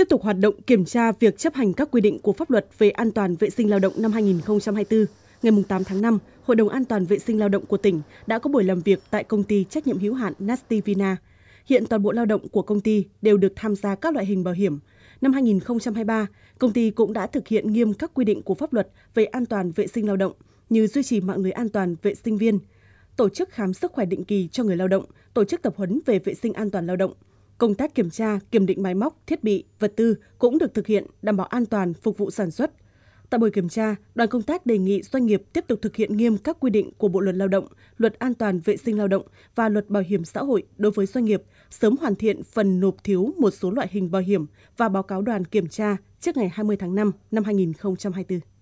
tiếp tục hoạt động kiểm tra việc chấp hành các quy định của pháp luật về an toàn vệ sinh lao động năm 2024. Ngày 8 tháng 5, Hội đồng An toàn vệ sinh lao động của tỉnh đã có buổi làm việc tại công ty trách nhiệm hữu hạn Nastivina. Hiện toàn bộ lao động của công ty đều được tham gia các loại hình bảo hiểm. Năm 2023, công ty cũng đã thực hiện nghiêm các quy định của pháp luật về an toàn vệ sinh lao động như duy trì mạng lưới an toàn vệ sinh viên, tổ chức khám sức khỏe định kỳ cho người lao động, tổ chức tập huấn về vệ sinh an toàn lao động – công tác kiểm tra, kiểm định máy móc, thiết bị, vật tư cũng được thực hiện đảm bảo an toàn phục vụ sản xuất. Tại buổi kiểm tra, đoàn công tác đề nghị doanh nghiệp tiếp tục thực hiện nghiêm các quy định của Bộ luật Lao động, Luật An toàn vệ sinh lao động và Luật Bảo hiểm xã hội đối với doanh nghiệp, sớm hoàn thiện phần nộp thiếu một số loại hình bảo hiểm và báo cáo đoàn kiểm tra trước ngày 20 tháng 5 năm 2024.